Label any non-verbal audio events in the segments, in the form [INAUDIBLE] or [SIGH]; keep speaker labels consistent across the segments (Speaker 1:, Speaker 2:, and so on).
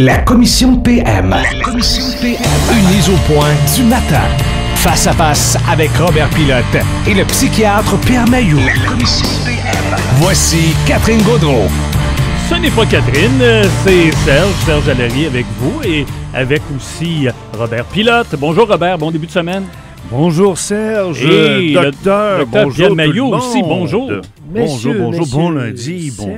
Speaker 1: La commission PM. La commission PM. au point du matin. Face à face avec Robert Pilote et le psychiatre Pierre Maillot. commission PM. Voici Catherine Gaudreau. Ce n'est pas Catherine, c'est Serge, Serge Allery avec vous et avec aussi Robert Pilote. Bonjour Robert, bon début de semaine. Bonjour Serge, docteur, bonjour Maillot aussi, bonjour. bonjour, bonjour, bon lundi, bon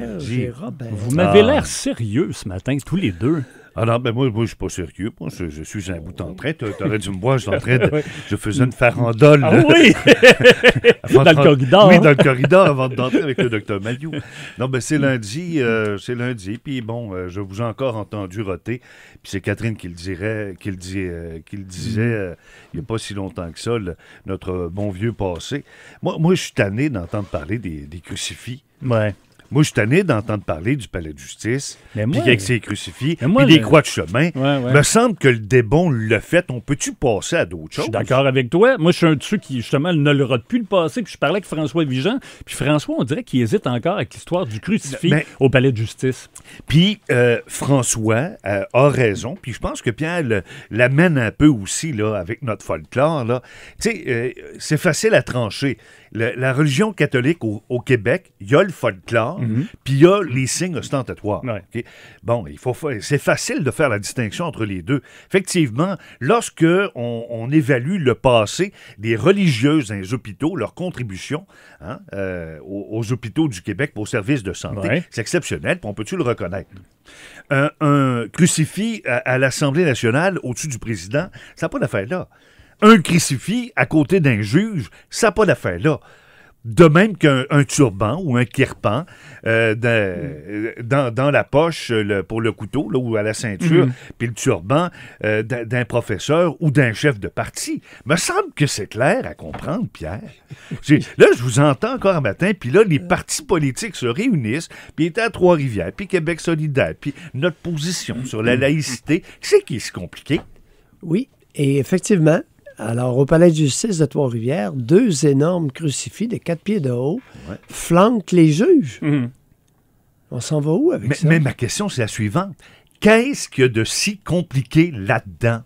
Speaker 1: Vous m'avez ah. l'air sérieux ce matin, tous les deux.
Speaker 2: Ah non, ben moi, je je suis pas sérieux. je, suis un bout en train. Euh, tu aurais dû me voir, je de, [LAUGHS] Je faisais une farandole. Ah oui! [LAUGHS] dans le corridor. Oui, dans le corridor avant d'entrer avec le docteur Mayou. Non, ben c'est lundi. Euh, c'est lundi. Puis bon, euh, je vous ai encore entendu roter. Puis c'est Catherine qui le, dirait, qui disait il n'y a pas si longtemps que ça, notre bon vieux passé. Moi, moi je suis tanné d'entendre parler des, des crucifix. Ouais. Moi, je suis d'entendre parler du palais de justice, puis avec ses crucifié, puis des croix de chemin. Il me semble
Speaker 1: que le débon le fait. On peut-tu passer à d'autres choses? Je suis d'accord avec toi. Moi, je suis un de ceux qui, justement, ne le rate plus le passer. Puis je parlais avec François Vigent. Puis François, on dirait qu'il hésite encore avec l'histoire du crucifix au palais de justice. Puis euh, François
Speaker 2: euh, a raison. Puis je pense que Pierre l'amène un peu aussi là, avec notre folklore. Tu sais, euh, c'est facile à trancher. la religion catholique au Québec, il y a le folklore. Mm-hmm. puis il y a les signes ostentatoires. Bon, il faut c'est facile de faire la distinction entre les deux. Effectivement, lorsque on, évalue le passé des religieuses dans les hôpitaux, leur contribution hein, euh, aux, hôpitaux du Québec pour service de santé, c'est exceptionnel, puis on peut-tu le reconnaître? Un, crucifix à, à l'Assemblée nationale au-dessus du président, ça n'a pas d'affaire là. Un crucifix à côté d'un juge, ça n'a pas d'affaire là de même qu'un turban ou un kirpan euh, mm. dans, la poche pour le couteau ou à la ceinture, mm. puis le turban euh, d'un professeur ou d'un chef de parti. Me semble que c'est clair à comprendre, Pierre. là, je vous entends encore un matin, puis là, les partis politiques se réunissent, puis étaient à Trois-Rivières, puis Québec solidaire, puis notre position sur la laïcité. C'est qui c'est compliqué? Oui,
Speaker 3: et effectivement, alors, au Palais de justice de Trois-Rivières, deux énormes crucifix de quatre pieds de haut flanquent les
Speaker 2: juges. Mhm. On s'en va où avec ça? Mais ma question, c'est la suivante. Qu'est-ce qu'il y a de si compliqué là-dedans?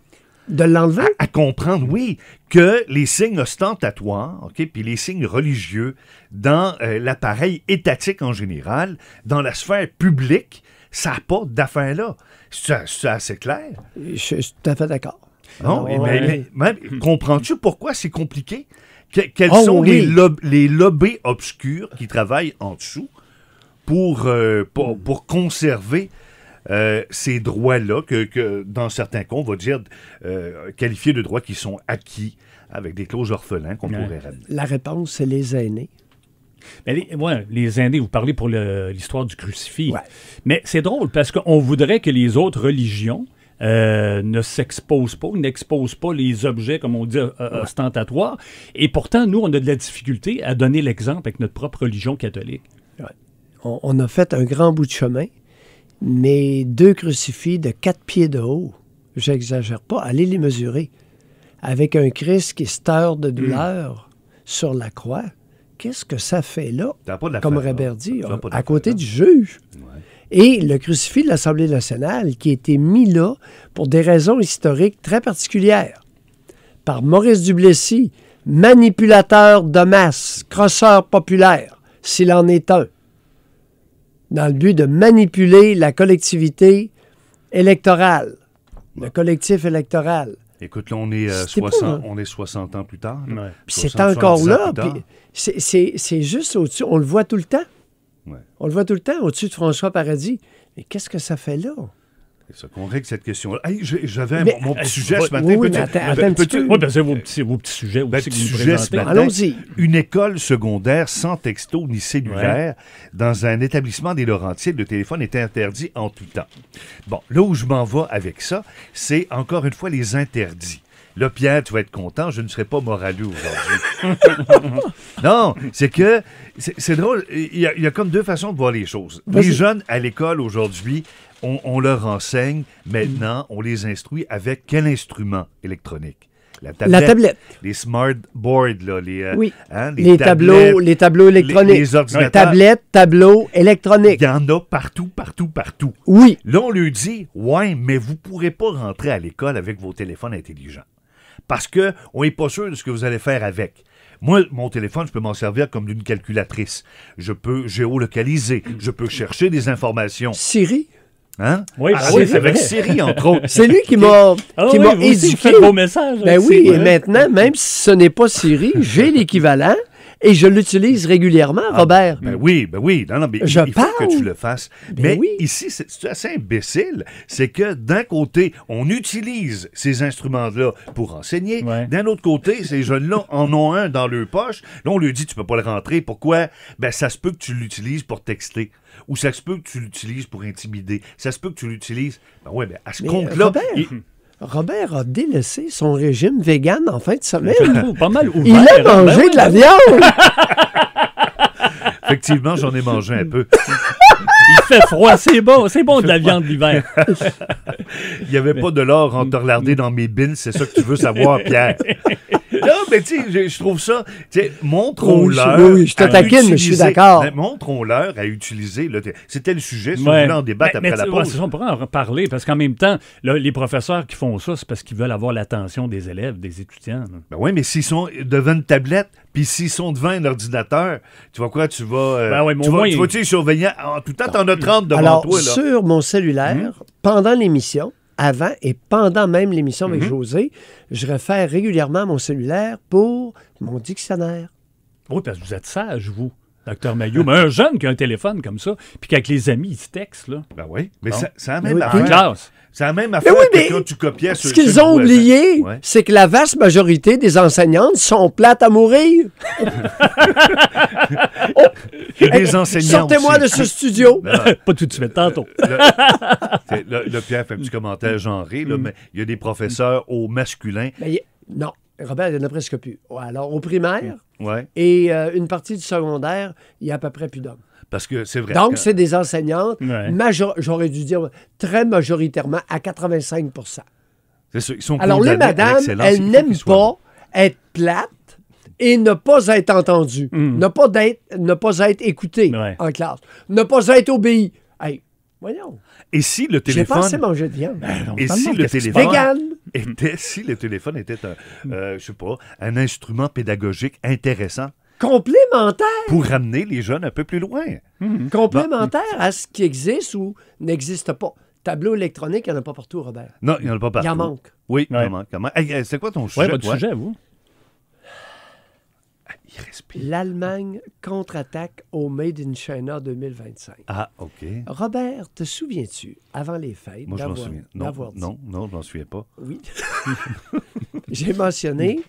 Speaker 2: De l'enlever? À, comprendre, oui, que les signes ostentatoires, OK, puis les signes religieux dans euh, l'appareil étatique en général, dans la sphère publique, ça n'a pas d'affaire là. C'est assez clair. je suis tout à fait d'accord. Non, ah mais, comprends-tu pourquoi c'est compliqué? quels ah sont les, lobbies obscurs qui travaillent en dessous pour, euh, pour, conserver euh, ces droits-là que, dans certains cas, on va dire euh, qualifiés de droits qui sont acquis
Speaker 1: avec des clauses orphelins qu'on pourrait ramener.
Speaker 3: La réponse, c'est les aînés.
Speaker 1: Mais les, les aînés, vous parlez pour l'histoire du crucifix. Mais c'est drôle parce qu'on voudrait que les autres religions euh, ne s'expose pas, n'expose pas les objets, comme on dit, euh, euh, ostentatoires. Et pourtant, nous, on a de la difficulté à donner l'exemple avec notre propre religion catholique.
Speaker 3: On, a fait un grand bout de chemin, mais deux crucifix de quatre pieds de haut, j'exagère pas, allez les mesurer, avec un Christ qui se de hmm. douleur sur la croix. Qu'est-ce que ça fait là? comme Robert dit, à côté du juge. Et le crucifix de l'Assemblée nationale qui a été mis là pour des raisons historiques très particulières par Maurice Duplessis, manipulateur de masse, crosseur populaire, s'il en est un, dans le but de manipuler la collectivité électorale, le collectif électoral.
Speaker 2: Écoute, là, on est, 60, euh, on est 60 ans plus tard. c'est encore là.
Speaker 3: C'est juste au-dessus. On le voit tout le temps. On le voit tout le temps au-dessus de François Paradis. Mais qu'est-ce que ça fait là?
Speaker 2: C'est ça qu'on règle cette question. J'avais mon, petit euh, sujet ce matin. Oui, vos petits, vos petits sujets. Ben, petit sujet ce matin. Allons-y. Une école secondaire sans texto ni cellulaire dans un établissement des Laurentides. Le téléphone est interdit en tout temps. Bon, là où je m'en vais avec ça, c'est encore une fois les interdits. Le Pierre, tu vas être content, je ne serai pas moralu aujourd'hui. [LAUGHS] [LAUGHS] non, c'est que c'est drôle. Il y, a, comme deux façons de voir les choses. Les jeunes à l'école aujourd'hui, on, leur enseigne. Maintenant, on les instruit avec quel instrument électronique? La tablette, Les smart boards, là, les, euh, hein, les, tableaux, les tableaux électroniques. Les, Tablettes, tableaux électroniques. Il y en a partout, partout, partout. Oui. Là, on lui dit, ouais, mais vous ne pourrez pas rentrer à l'école avec vos téléphones intelligents. Parce qu'on n'est pas sûr de ce que vous allez faire avec. Moi, mon téléphone, je peux m'en servir comme d'une calculatrice. Je peux géolocaliser, je peux chercher des informations. Siri Hein? Oui, ah, bah oui c'est avec Siri, entre autres. C'est lui qui m'a ah, oui, éduqué. Aussi, vous faites vos Ben hein,
Speaker 3: oui, et maintenant, même si
Speaker 2: ce n'est pas Siri, j'ai l'équivalent. Et je l'utilise régulièrement, ah, Robert. Ben oui, ben oui. Non, non, mais il, faut que tu le fasses. Ben mais oui. ici, c'est assez imbécile. C'est que d'un côté, on utilise ces instruments-là pour enseigner. D'un autre côté, ces jeunes-là en ont un dans leur poche. Là, on lui dit, tu peux pas le rentrer. Pourquoi? Ben, ça se peut que tu l'utilises pour texter ou ça se peut que tu l'utilises pour intimider, ça se peut que tu l'utilises. Ben ouais, ben à ce compte-là,
Speaker 3: Robert a délaissé son régime vegan en fin de semaine. [LAUGHS] Il
Speaker 1: a ben mangé de la ben viande. [LAUGHS] Effectivement, j'en ai mangé un peu. [LAUGHS] Il fait froid, c'est bon, c'est bon de la viande d'hiver.
Speaker 2: Il n'y avait pas de l'or entorlardé dans mes bins, c'est ça que tu veux savoir, Pierre non, mais tu sais, je trouve ça. Tu sais, montrons-leur. Oui, oui, je te mais je suis d'accord. Ben, montrons-leur à utiliser. C'était le sujet. Si le on en débattre après mais, la pause.
Speaker 1: on pourrait en reparler parce qu'en même temps, les professeurs qui font ça, c'est parce qu'ils veulent avoir l'attention des élèves, des étudiants. Ben oui, mais s'ils sont devant une tablette, puis s'ils sont devant un ordinateur, tu vois quoi, tu vas. Euh, ben ouais, tu,
Speaker 2: vas, tu vas, surveiller. En tout temps, t'en as 30 devant toi. Là. Sur
Speaker 3: mon cellulaire, hmm? pendant l'émission, avant et pendant même l'émission avec mhm. José, je réfère régulièrement mon cellulaire
Speaker 1: pour mon dictionnaire. Oui, parce que vous êtes sage, vous. Docteur Mayou, mais un jeune qui a un téléphone comme ça, puis qu'avec les amis, il se texte, là. Ben oui, mais ça, ça a même oui, Ça a même affaire oui, mais que quand tu copiais Ce qu'ils ont
Speaker 3: oublié, c'est que la vaste majorité des enseignantes sont plates à mourir.
Speaker 2: Les [LAUGHS] eh, enseignants Sortez-moi de ce studio. [LAUGHS] Pas tout de suite, tantôt. Le, Pierre fait un petit commentaire genré, mm. mais il y a des professeurs au masculin.
Speaker 3: non. Robert, il n'y en a presque plus. Alors, au primaire et euh, une partie du secondaire, il y a à peu près plus d'hommes.
Speaker 2: Parce que c'est vrai. Donc, c'est
Speaker 3: des enseignantes, j'aurais dû dire très majoritairement à 85
Speaker 2: C'est sûr, ils sont Alors, les madames, elles
Speaker 3: n'aiment pas être plate et ne pas être entendues, hmm. ne, pas ne pas être écoutées en classe, ne pas être obéies. Hey, voyons. Et si le téléphone. J'ai pas assez de viande. Ben et si le téléphone. Vegan
Speaker 2: était, [LAUGHS] si le téléphone était un, euh, je sais pas, un instrument pédagogique intéressant, Complémentaire. Pour amener les jeunes un peu plus loin. Hmm. Complémentaire à ce qui existe ou n'existe pas. Tableau électronique, il n'y en a pas
Speaker 3: partout, Robert. Non, il n'y en a pas partout. Il en manque.
Speaker 2: Oui, il il en manque. Euh, c'est quoi ton sujet? votre sujet, vous?
Speaker 3: L'Allemagne contre-attaque au Made in China 2025. Ah, OK. Robert, te souviens-tu, avant les fêtes, Moi, je Non, dit... non,
Speaker 2: non, je m'en souviens pas. Oui. [LAUGHS] J'ai mentionné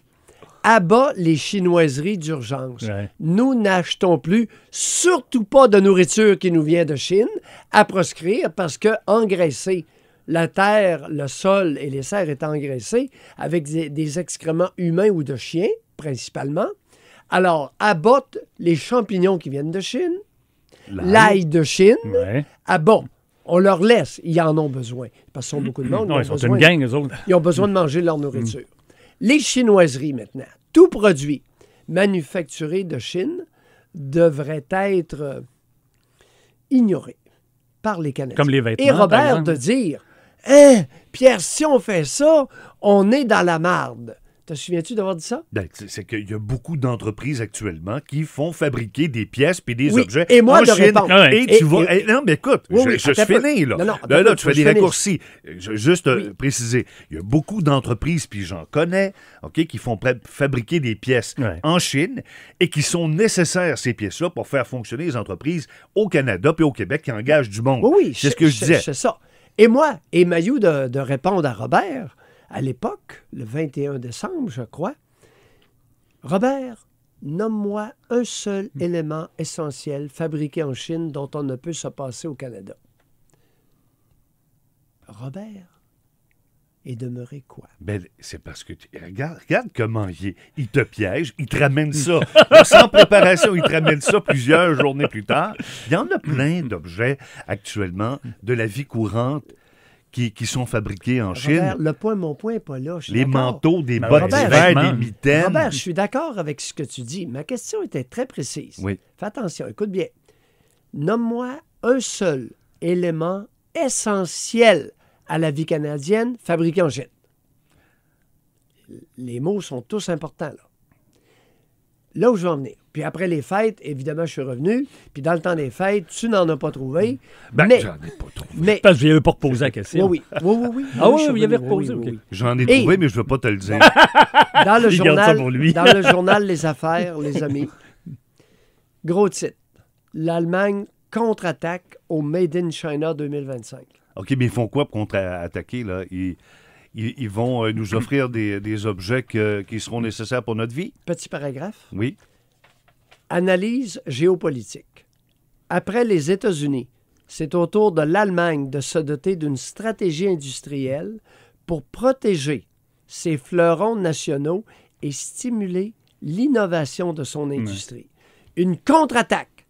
Speaker 3: abat les chinoiseries d'urgence. Nous n'achetons plus, surtout pas de nourriture qui nous vient de Chine, à proscrire parce que engraisser la terre, le sol et les serres est engraissés avec des excréments humains ou de chiens, principalement. Alors, botte, les champignons qui viennent de Chine, l'ail de Chine. Ah bon, on leur laisse. Ils en ont besoin. Parce qu'ils sont beaucoup de monde. ils, Ils ont besoin de manger leur nourriture. Mm. Les chinoiseries, maintenant. Tout produit manufacturé de Chine devrait être euh, ignoré par les Canadiens. Comme les vêtements. Et Robert de dire Hein, Pierre, si on fait ça, on est dans la marde. Te souviens-tu d'avoir dit ça? Ben,
Speaker 2: c'est qu'il y a beaucoup d'entreprises actuellement qui font fabriquer des pièces puis des objets. Et moi, de Chine. Ah et, tu vas. Eh, non, mais écoute, je, je, là. Non, non, là, tu fais des raccourcis. juste euh, préciser, il y a beaucoup d'entreprises, puis j'en connais, OK, qui font fabriquer des pièces en Chine et qui sont nécessaires, ces pièces-là, pour faire fonctionner les entreprises au Canada puis au Québec qui engagent du monde. Oui, c'est ce que je disais. C'est ça. Et moi, et Mayou
Speaker 3: de répondre à Robert, à l'époque, le 21 décembre, je crois, Robert, nomme-moi un seul hmm. élément essentiel fabriqué en Chine dont on ne peut se passer au Canada. Robert est demeuré quoi?
Speaker 2: Ben, c'est parce que regarde, regarde comment il, il te piège, il te ramène ça. [LAUGHS] sans préparation, il te ramène ça plusieurs journées plus tard. Il y en a plein [LAUGHS] d'objets actuellement de la vie courante qui, sont fabriqués en Chine.
Speaker 3: Le point, mon point n'est pas là. Les manteaux, des bottes ben, des mitaines. Robert, je suis d'accord avec ce que tu dis. Ma question était très précise. Oui. Fais attention, écoute bien. Nomme-moi un seul élément essentiel à la vie canadienne fabriqué en Chine. Les mots sont tous importants, là là où je vais en venir. Puis après les fêtes, évidemment, je suis revenu. Puis dans le temps des fêtes, tu n'en as pas trouvé.
Speaker 1: Ben, mais, j'en ai pas trouvé. Parce que je avais pas reposé la question. Oui,
Speaker 3: oui, oui. oui, oui ah oui, il avait reposé. J'en ai trouvé, mais je ne veux pas te le dire.
Speaker 2: [LAUGHS] dans le, journal, pour lui. dans le journal
Speaker 3: Les Affaires, les amis, [LAUGHS] gros titre. L'Allemagne contre-attaque au Made in China 2025.
Speaker 2: OK, mais ils font quoi pour contre-attaquer? Là? Ils ils, vont euh, nous offrir des, objets qui seront nécessaires pour notre vie.
Speaker 3: Petit paragraphe. Oui. Analyse géopolitique. Après les États-Unis, c'est au tour de l'Allemagne de se doter d'une stratégie industrielle pour protéger ses fleurons nationaux et stimuler l'innovation de son industrie. Une contre-attaque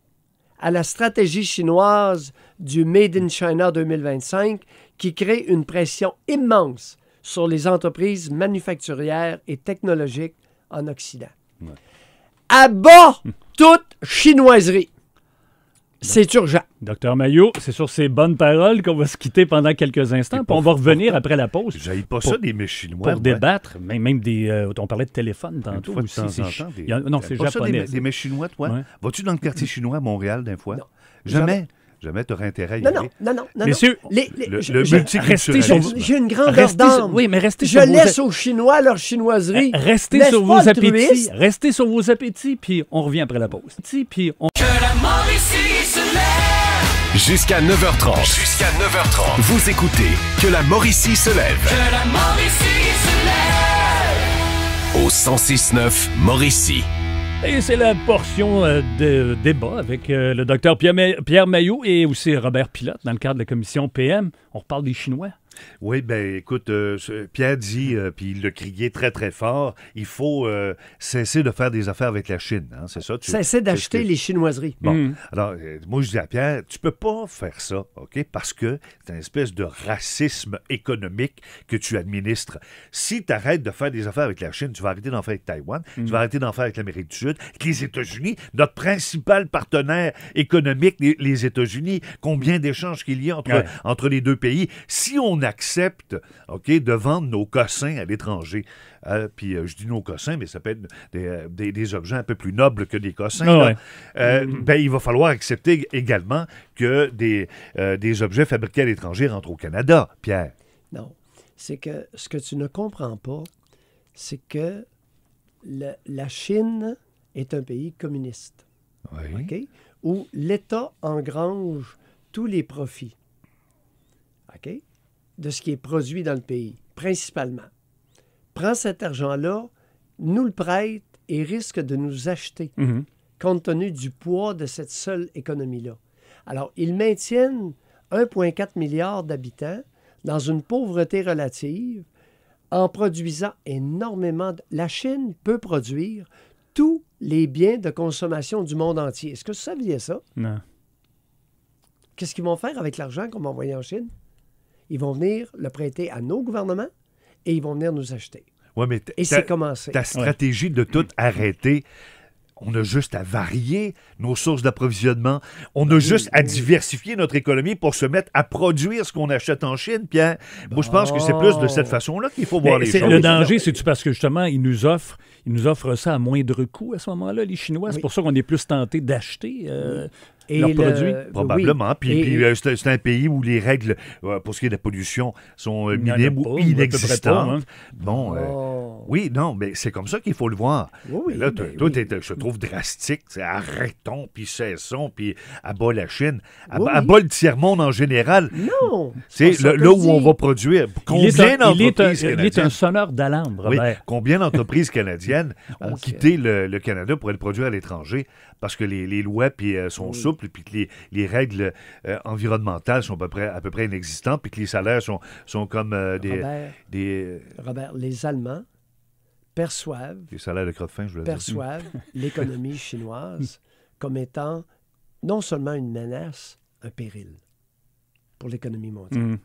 Speaker 3: à la stratégie chinoise du Made in China 2025 qui crée une pression immense sur les entreprises manufacturières et technologiques en Occident. Ouais.
Speaker 1: À toute chinoiserie. C'est urgent. Docteur Maillot, c'est sur ces bonnes paroles qu'on va se quitter pendant quelques instants. on va revenir après la pause. J'aille pas ça des Chinois. Pour débattre, même, des. Euh, on parlait de téléphone tantôt Non, c'est japonais. ça des,
Speaker 2: des Chinois, toi.
Speaker 1: Vas-tu dans le quartier mm. chinois à Montréal d'un fois?
Speaker 2: Jamais. Jamais tu aurais intérêt à y non, aller. Non, non, non. non les, le, le J'ai une
Speaker 3: grande ordre Oui, mais restez Je laisse aux Chinois leur chinoiserie. Restez sur vos appétits.
Speaker 1: Restez sur vos appétits, puis on revient après la pause. Puis on... Que la Mauricie
Speaker 2: se lève.
Speaker 1: Jusqu'à 9h30.
Speaker 2: Jusqu'à
Speaker 3: 9h30.
Speaker 1: Vous écoutez Que la Mauricie se lève.
Speaker 2: Que la Mauricie se lève.
Speaker 1: Au 1069 Mauricie. Et c'est la portion euh, de débat avec euh, le docteur Pierre, Maillot et aussi Robert Pilote dans le cadre de la commission PM. On reparle des Chinois. Oui, ben écoute, euh, Pierre dit, mm. euh, puis il le criait très très fort, il faut euh,
Speaker 2: cesser de faire des affaires avec la Chine, hein, c'est ça? cesser d'acheter les chinoiseries. Bon, mm. alors moi je dis à Pierre, tu peux pas faire ça, OK? Parce que c'est une espèce de racisme économique que tu administres. Si tu arrêtes de faire des affaires avec la Chine, tu vas arrêter d'en faire avec Taïwan, tu mm. vas arrêter d'en faire avec l'Amérique du Sud, avec les États-Unis, notre principal partenaire économique, les, États-Unis, combien d'échanges qu'il y a entre, entre les deux pays. Si on accepte ok, de vendre nos cossins à l'étranger. Euh, puis euh, je dis nos cossins, mais ça peut être des, euh, objets un peu plus nobles que des cossins. Mm-hmm. Ben, il va falloir accepter également que des, des objets fabriqués à l'étranger rentrent au Canada, Pierre.
Speaker 3: Non. C'est que ce que tu ne comprends pas, c'est que la Chine est un pays communiste. Oui. Où l'État engrange tous les profits. OK, de ce qui est produit dans le pays, principalement. Prend cet argent-là, nous le prête et risque de nous acheter, mhm. compte tenu du poids de cette seule économie-là. Alors, ils maintiennent 1,4 milliard d'habitants dans une pauvreté relative en produisant énormément. De... La Chine peut produire tous les biens de consommation du monde entier. Est-ce que vous saviez ça? Non. Qu'est-ce qu'ils vont faire avec l'argent qu'on va en Chine? Ils vont venir le prêter à nos gouvernements et ils vont venir nous acheter.
Speaker 2: Ouais, mais et c'est Ta stratégie de tout arrêter, on a juste à varier nos sources d'approvisionnement. On a juste à diversifier notre économie pour se mettre à produire ce qu'on achète en Chine. Pierre, moi, je pense que c'est plus de cette façon-là qu'il faut voir les choses. Le danger,
Speaker 1: c'est-tu parce que justement, ils nous offrent ils nous offrent ça à moindre coût à ce moment-là, les Chinois. C'est pour ça qu'on est plus tenté d'acheter. Euh, Probablement. Puis, euh,
Speaker 2: c'est un pays où les règles euh, pour ce qui est de la pollution sont euh, minimes ou inexistantes. Hein. Bon, oh. oui, non, mais c'est comme ça qu'il faut le voir. là, ben je trouve drastique. Arrêtons, puis cessons, puis abat la Chine. Abat le tiers-monde en général. Non! C'est là, où on va produire. Combien d'entreprises Il est un sonneur d'alarme, combien [LAUGHS] d'entreprises canadiennes ont quitté le, Canada pour aller produire à l'étranger parce que les, lois puis, sont souples puis que les, règles euh, environnementales sont à peu, près, inexistantes, puis que les salaires sont, comme euh, des, Robert, les Allemands
Speaker 3: perçoivent...
Speaker 2: Les salaires de je
Speaker 3: Perçoivent [LAUGHS] l'économie chinoise comme étant non seulement une menace, un péril pour l'économie mondiale. Mm.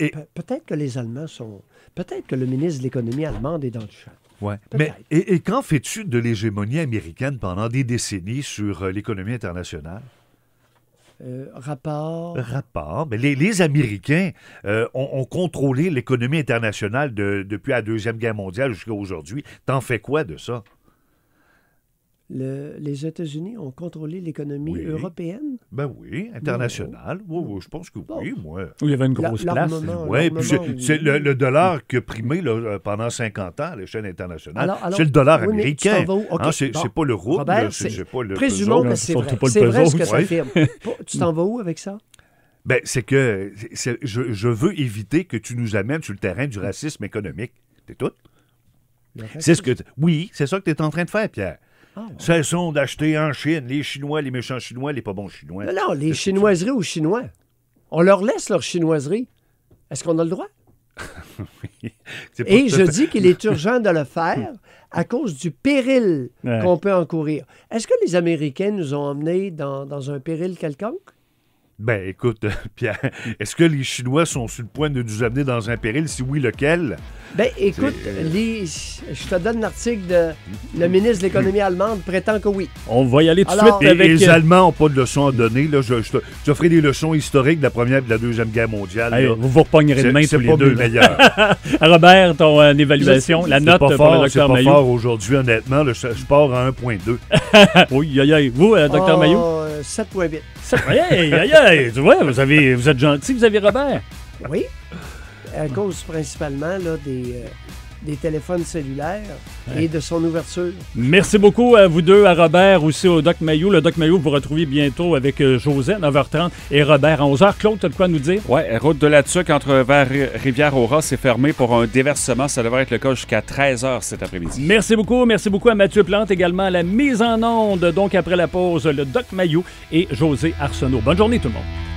Speaker 3: et... Peut-être que les Allemands sont... Peut-être que le ministre de l'économie allemande est dans le chat.
Speaker 2: Ouais. Mais, et, et quand fais-tu de l'hégémonie américaine pendant des décennies sur euh, l'économie internationale?
Speaker 3: Euh, rapport.
Speaker 2: Rapport. Mais les, Américains euh, ont, contrôlé l'économie internationale depuis la Deuxième Guerre mondiale jusqu'à aujourd'hui. T'en fais quoi de ça?
Speaker 3: les États-Unis ont contrôlé l'économie européenne?
Speaker 2: Ben oui, internationale. je pense que oui, moi. Il y avait une grosse place. Ouais, c'est le, dollar qui a là, euh, pendant 50 ans à l'échelle internationale. c'est le dollar américain. Hein, c'est pas le rouble, c'est pas le Présumons que c'est vrai. C'est vrai ce que ça affirme. tu t'en vas où avec ça? Ben, c'est que je, veux éviter que tu nous amènes sur le terrain du racisme économique. T'es tout. C'est ce que oui, c'est ça que tu es en train de faire, Pierre ça sont d'acheter en Chine. Les Chinois, les méchants Chinois, les pas bons Chinois.
Speaker 3: Non, les chinoiseries aux Chinois. On leur laisse leur chinoiserie. Est-ce qu'on a le droit? [LAUGHS]
Speaker 2: Et je dis qu'il est urgent
Speaker 3: de le faire à cause du péril qu'on peut encourir. Est-ce que les Américains nous ont emmenés dans un péril quelconque?
Speaker 2: Ben écoute, [LAUGHS] Pierre, est-ce que les Chinois sont sur le point de nous amener dans un péril? Si oui, lequel?
Speaker 3: Ben écoute, euh, je te donne l'article de le ministre de l'économie allemande prétend que oui.
Speaker 2: On va y aller tout de suite les euh, Allemands n'ont pas de leçons à donner. Là. Je, te- je des leçons historiques de la Première et de la Deuxième Guerre mondiale. vous vous repognerez de demain les deux. [LAUGHS] Robert, ton euh, évaluation, la note pour le fort, c'est pas
Speaker 1: aujourd'hui, honnêtement. je, pars à 1.2. [LAUGHS] Oui, aïe, aïe. Vous, Dr docteur
Speaker 3: 7.8. Ah, tu
Speaker 1: vois, vous, avez, vous êtes gentil, vous avez Robert.
Speaker 3: Oui. À cause principalement des, euh, des téléphones cellulaires et de son ouverture.
Speaker 1: Merci beaucoup à vous deux, à Robert, aussi au Doc Mayou. Le Doc Mayou, vous retrouvez bientôt avec euh, José, 9h30, et Robert à 11h. Claude, tu as de quoi nous dire? Oui, route de la Tuque entre vers rivière aura c'est fermé pour un déversement. Ça devrait être le cas jusqu'à 13h cet après-midi. Merci beaucoup. Merci beaucoup à Mathieu Plante, également à la mise en onde. Donc, après la pause, le Doc Mayou et José Arsenault. Bonne journée, tout le monde.